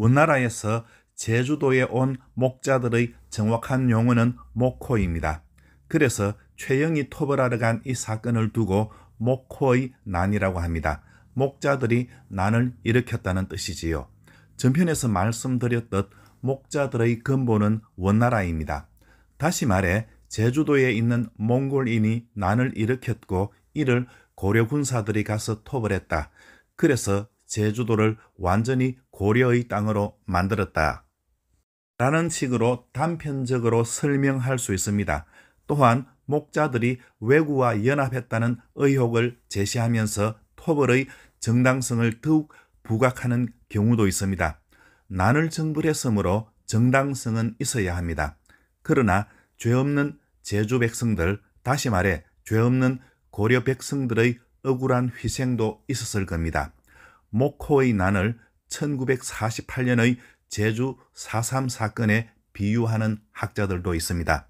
원나라에서 제주도에 온 목자들의 정확한 용어는 목호입니다. 그래서 최영이 톱을 하러 간 이 사건을 두고 목호의 난이라고 합니다. 목자들이 난을 일으켰다는 뜻이지요. 전편에서 말씀드렸듯 목자들의 근본은 원나라입니다. 다시 말해 제주도에 있는 몽골인이 난을 일으켰고 이를 고려 군사들이 가서 토벌 했다. 그래서 제주도를 완전히 고려의 땅으로 만들었다. 라는 식으로 단편적으로 설명할 수 있습니다. 또한 목자들이 왜구와 연합했다는 의혹을 제시하면서 토벌의 정당성을 더욱 부각하는 경우도 있습니다. 난을 정벌했으므로 정당성은 있어야 합니다. 그러나 죄 없는 제주 백성들, 다시 말해 죄 없는 고려 백성들의 억울한 희생도 있었을 겁니다. 모코의 난을 1948년의 제주 4.3 사건에 비유하는 학자들도 있습니다.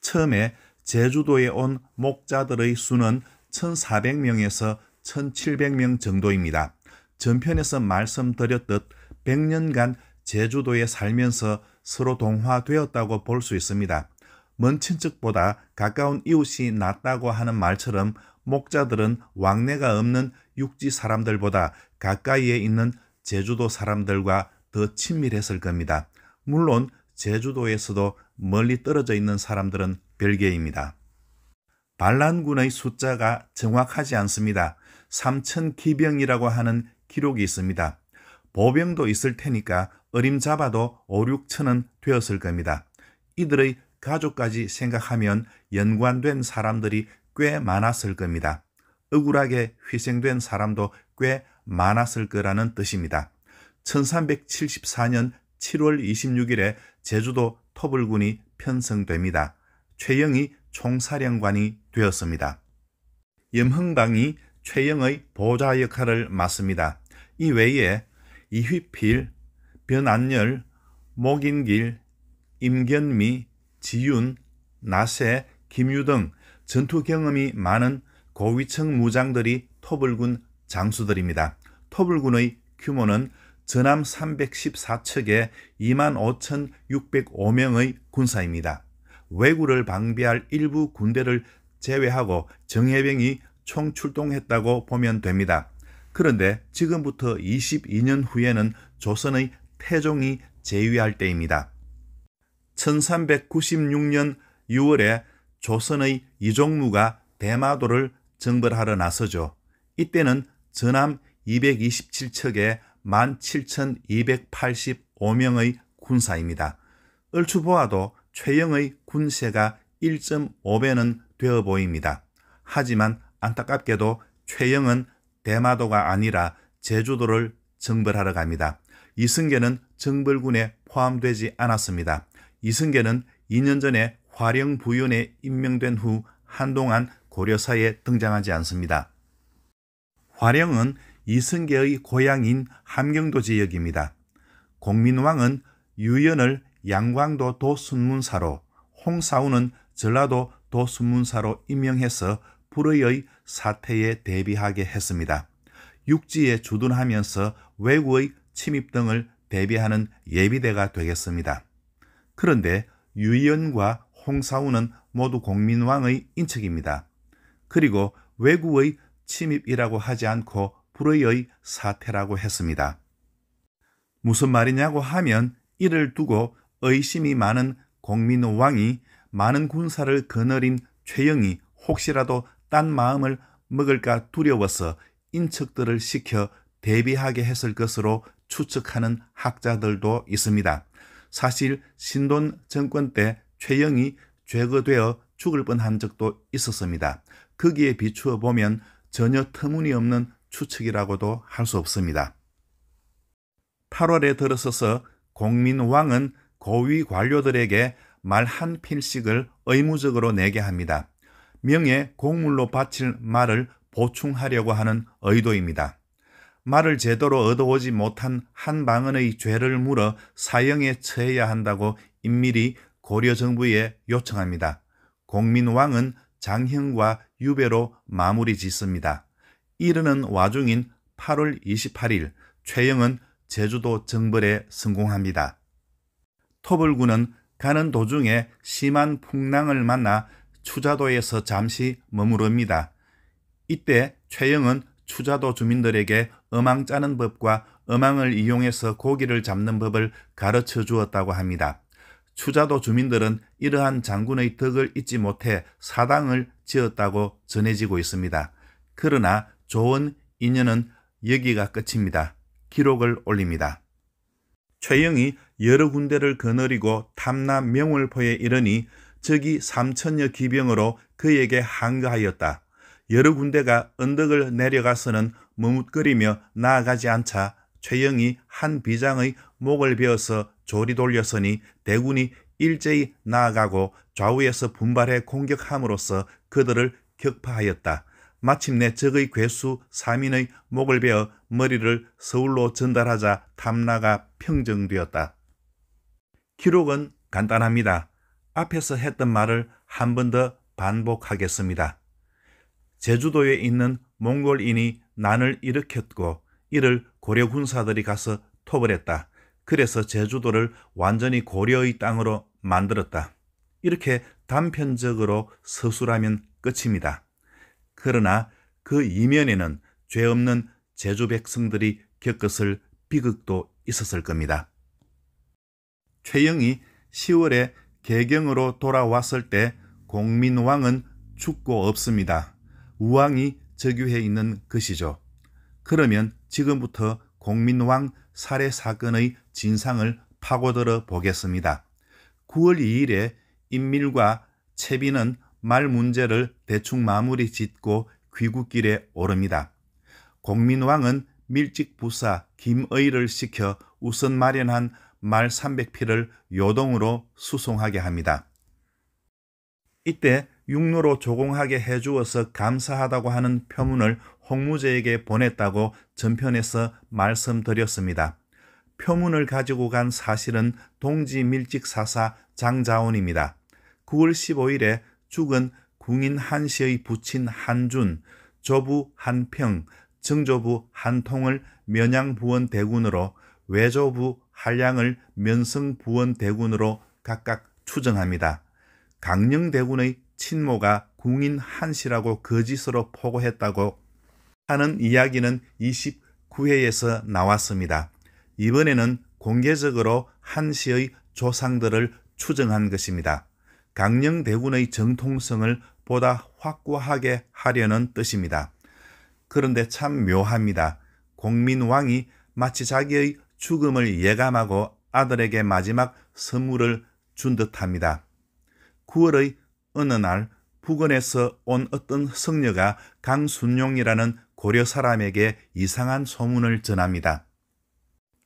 처음에 제주도에 온 목자들의 수는 1,400명에서 1,700명 정도입니다. 전편에서 말씀드렸듯 100년간 제주도에 살면서 서로 동화되었다고 볼 수 있습니다. 먼 친척보다 가까운 이웃이 낫다고 하는 말처럼 목자들은 왕래가 없는 육지 사람들보다 가까이에 있는 제주도 사람들과 더 친밀했을 겁니다. 물론 제주도에서도 멀리 떨어져 있는 사람들은 별개입니다. 반란군의 숫자가 정확하지 않습니다. 3천 기병이라고 하는 기록이 있습니다. 보병도 있을 테니까 어림잡아도 5, 6천은 되었을 겁니다. 이들의 가족까지 생각하면 연관된 사람들이 꽤 많았을 겁니다. 억울하게 희생된 사람도 꽤 많았을 거라는 뜻입니다. 1374년 7월 26일에 제주도 토불군이 편성됩니다. 최영이 총사령관이 되었습니다. 염흥당이 최영의 보좌 역할을 맡습니다. 이 외에 이휘필, 변안열, 목인길, 임견미, 지윤, 나세, 김유 등 전투 경험이 많은 고위층 무장들이 토불군 장수들입니다. 토불군의 규모는 전함 314척에 25,605명의 군사입니다. 왜구를 방비할 일부 군대를 제외하고 정예병이 총출동했다고 보면 됩니다. 그런데 지금부터 22년 후에는 조선의 태종이 제위할 때입니다. 1396년 6월에 조선의 이종무가 대마도를 정벌하러 나서죠. 이때는 전함 227척에 17,285명의 군사입니다. 얼추 보아도 최영의 군세가 1.5배는 되어 보입니다. 하지만 안타깝게도 최영은 대마도가 아니라 제주도를 정벌하러 갑니다. 이승계는 정벌군에 포함되지 않았습니다. 이승계는 2년 전에 화령부윤에 임명된 후 한동안 고려사에 등장하지 않습니다. 화령은 이승계의 고향인 함경도 지역입니다. 공민왕은 유연을 양광도 도순문사로, 홍사우는 전라도 도순문사로 임명해서 불의의 사태에 대비하게 했습니다. 육지에 주둔하면서 외국의 침입 등을 대비하는 예비대가 되겠습니다. 그런데 유연과 홍사우는 모두 공민왕의 인척입니다. 그리고 외구의 침입이라고 하지 않고 불의의 사태라고 했습니다. 무슨 말이냐고 하면 이를 두고 의심이 많은 공민왕이 많은 군사를 거느린 최영이 혹시라도 딴 마음을 먹을까 두려워서 인척들을 시켜 대비하게 했을 것으로 추측하는 학자들도 있습니다. 사실 신돈 정권 때 최영이 죄거되어 죽을 뻔한 적도 있었습니다. 거기에 비추어 보면 전혀 터무니없는 추측이라고도 할 수 없습니다. 8월에 들어서서 공민왕은 고위 관료들에게 말 한 필씩을 의무적으로 내게 합니다. 명예 공물로 바칠 말을 보충하려고 하는 의도입니다. 말을 제대로 얻어오지 못한 한 방언의 죄를 물어 사형에 처해야 한다고 인밀히 고려 정부에 요청합니다. 공민왕은 장형과 유배로 마무리 짓습니다. 이르는 와중인 8월 28일 최영은 제주도 정벌에 성공합니다. 토벌군은 가는 도중에 심한 풍랑을 만나 추자도에서 잠시 머무릅니다. 이때 최영은 추자도 주민들에게 어망 짜는 법과 어망을 이용해서 고기를 잡는 법을 가르쳐 주었다고 합니다. 추자도 주민들은 이러한 장군의 덕을 잊지 못해 사당을 지었다고 전해지고 있습니다. 그러나 조원 인연은 여기가 끝입니다. 기록을 올립니다. 최영이 여러 군데를 거느리고 탐남 명월포에 이르니 적이 삼천여 기병으로 그에게 항거하였다. 여러 군데가 언덕을 내려가서는 머뭇거리며 나아가지 않자 최영이 한 비장의 목을 베어서 조리 돌렸으니 대군이 일제히 나아가고 좌우에서 분발해 공격함으로써 그들을 격파하였다. 마침내 적의 괴수 3인의 목을 베어 머리를 서울로 전달하자 탐나가 평정되었다. 기록은 간단합니다. 앞에서 했던 말을 한 번 더 반복하겠습니다. 제주도에 있는 몽골인이 난을 일으켰고 이를 고려 군사들이 가서 토벌했다. 그래서 제주도를 완전히 고려의 땅으로 만들었다. 이렇게 단편적으로 서술하면 끝입니다. 그러나 그 이면에는 죄 없는 제주 백성들이 겪었을 비극도 있었을 겁니다. 최영이 10월에 개경으로 돌아왔을 때 공민왕은 죽고 없습니다. 우왕이 적위해 있는 것이죠. 그러면 지금부터 공민왕 살해 사건의 진상을 파고들어 보겠습니다. 9월 2일에 인밀과 채비는 말 문제를 대충 마무리 짓고 귀국길에 오릅니다. 공민왕은 밀직부사 김의를 시켜 우선 마련한 말3 0 0필을 요동으로 수송하게 합니다. 이때 육로로 조공하게 해주어서 감사하다고 하는 표문을 홍무제에게 보냈다고 전편에서 말씀드렸습니다. 표문을 가지고 간 사실은 동지 밀직사사 장자원입니다 9월 15일에 죽은 궁인 한시의 부친 한준, 조부 한평, 증조부 한통을 면양부원 대군으로 외조부 한량을 면승부원 대군으로 각각 추정합니다. 강령대군의 친모가 궁인 한시라고 거짓으로 포고했다고 하는 이야기는 29회에서 나왔습니다. 이번에는 공개적으로 한시의 조상들을 추정한 것입니다. 강령대군의 정통성을 보다 확고하게 하려는 뜻입니다. 그런데 참 묘합니다. 공민왕이 마치 자기의 죽음을 예감하고 아들에게 마지막 선물을 준 듯합니다. 9월의 어느 날부근에서온 어떤 성녀가 강순용이라는 고려 사람에게 이상한 소문을 전합니다.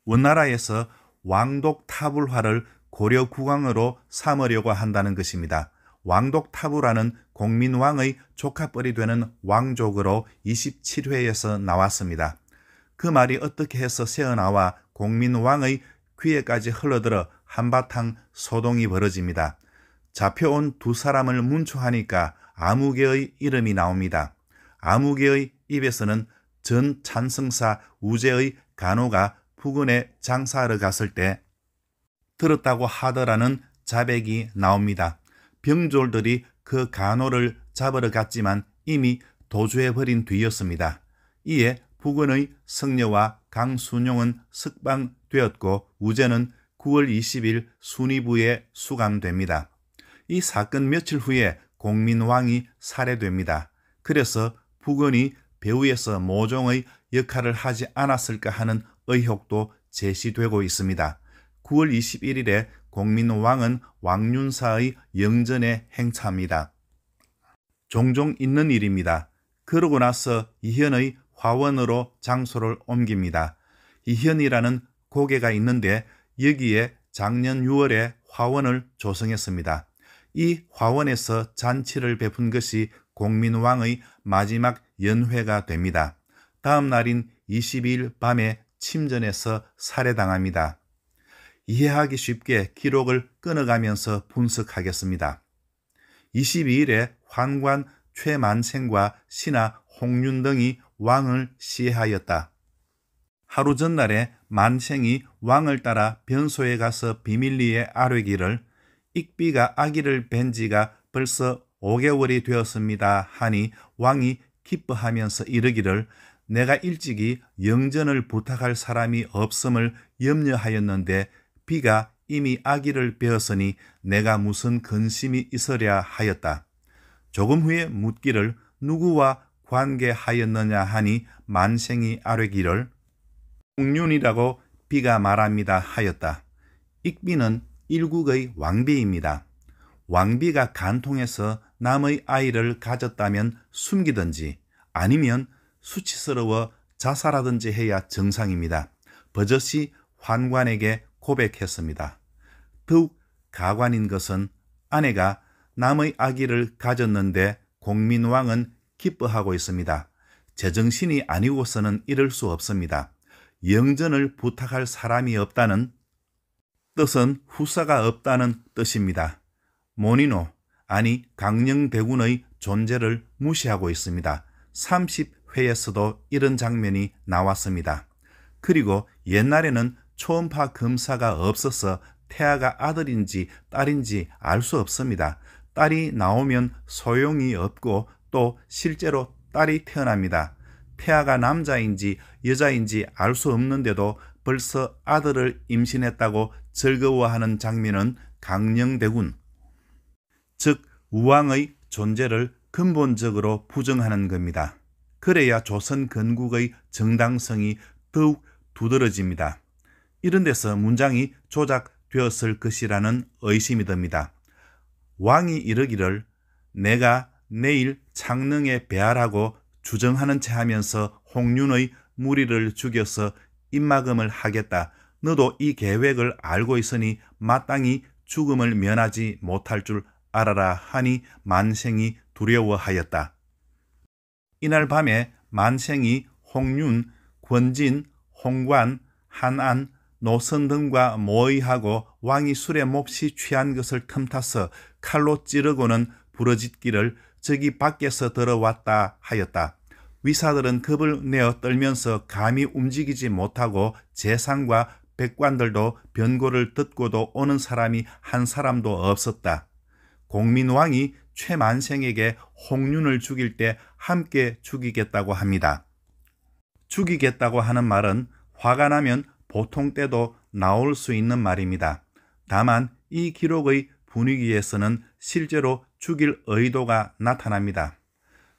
원나라에서 왕독 타불화를 고려 국왕으로 삼으려고 한다는 것입니다. 왕독 타불화는 공민왕의 조카뻘이 되는 왕족으로 27회에서 나왔습니다. 그 말이 어떻게 해서 새어나와 공민왕의 귀에까지 흘러들어 한바탕 소동이 벌어집니다. 잡혀온 두 사람을 문초하니까 암무개의 이름이 나옵니다. 암무개의 입에서는 전 찬승사 우제의 간호가 부근에 장사를 갔을 때 들었다고 하더라는 자백이 나옵니다. 병졸들이 그 간호를 잡으러 갔지만 이미 도주해버린 뒤였습니다. 이에 부근의 승려와 강순용은 석방되었고 우제는 9월 20일 순위부에 수감됩니다. 이 사건 며칠 후에 공민왕이 살해됩니다. 그래서 부근이 배우에서 모종의 역할을 하지 않았을까 하는 의혹도 제시되고 있습니다. 9월 21일에 공민왕은 왕윤사의 영전에 행차합니다. 종종 있는 일입니다. 그러고 나서 이현의 화원으로 장소를 옮깁니다. 이현이라는 고개가 있는데 여기에 작년 6월에 화원을 조성했습니다. 이 화원에서 잔치를 베푼 것이 공민왕의 마지막 연회가 됩니다. 다음 날인 22일 밤에 침전에서 살해당합니다. 이해하기 쉽게 기록을 끊어가면서 분석하겠습니다. 22일에 환관 최만생과 신하 홍윤 등이 왕을 시해하였다. 하루 전날에 만생이 왕을 따라 변소에 가서 비밀리에 아뢰기를 익비가 아기를 뵌 지가 벌써 5개월이 되었습니다 하니 왕이 기뻐하면서 이르기를 내가 일찍이 영전을 부탁할 사람이 없음을 염려하였는데 비가 이미 아기를 베었으니 내가 무슨 근심이 있으랴 하였다. 조금 후에 묻기를 누구와 관계하였느냐 하니 만생이 아뢰기를 옥륜이라고 비가 말합니다 하였다. 익비는 일국의 왕비입니다. 왕비가 간통해서 남의 아이를 가졌다면 숨기든지 아니면 수치스러워 자살하든지 해야 정상입니다. 버젓이 환관에게 고백했습니다. 더욱 가관인 것은 아내가 남의 아기를 가졌는데 공민왕은 기뻐하고 있습니다. 제정신이 아니고서는 이럴 수 없습니다. 영전을 부탁할 사람이 없다는 뜻은 후사가 없다는 뜻입니다. 모니노, 아니 강령대군의 존재를 무시하고 있습니다. 회에서도 이런 장면이 나왔습니다. 그리고 옛날에는 초음파 검사가 없어서 태아가 아들인지 딸인지 알 수 없습니다. 딸이 나오면 소용이 없고 또 실제로 딸이 태어납니다. 태아가 남자인지 여자인지 알 수 없는데도 벌써 아들을 임신했다고 즐거워하는 장면은 강령대군, 즉 우왕의 존재를 근본적으로 부정하는 겁니다. 그래야 조선 건국의 정당성이 더욱 두드러집니다. 이런 데서 문장이 조작되었을 것이라는 의심이 듭니다. 왕이 이르기를 내가 내일 창릉에 배하라고 주정하는 채 하면서 홍윤의 무리를 죽여서 입막음을 하겠다. 너도 이 계획을 알고 있으니 마땅히 죽음을 면하지 못할 줄 알아라 하니 만생이 두려워하였다. 이날 밤에 만생이 홍윤, 권진, 홍관, 한안, 노선 등과 모의하고 왕이 술에 몹시 취한 것을 틈타서 칼로 찌르고는 부러짓기를 저기 밖에서 들어왔다 하였다. 위사들은 급을 내어 떨면서 감히 움직이지 못하고 재상과 백관들도 변고를 듣고도 오는 사람이 한 사람도 없었다. 공민왕이 최만생에게 홍윤을 죽일 때 함께 죽이겠다고 합니다. 죽이겠다고 하는 말은 화가 나면 보통 때도 나올 수 있는 말입니다. 다만 이 기록의 분위기에서는 실제로 죽일 의도가 나타납니다.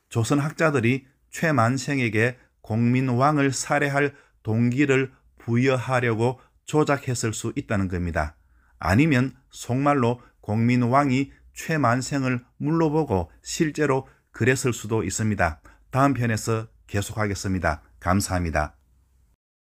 조선 학자들이 최만생에게 공민왕을 살해할 동기를 부여하려고 조작했을 수 있다는 겁니다. 아니면 속말로 공민왕이 최만생을 물러보고 실제로 그랬을 수도 있습니다. 다음 편에서 계속하겠습니다. 감사합니다.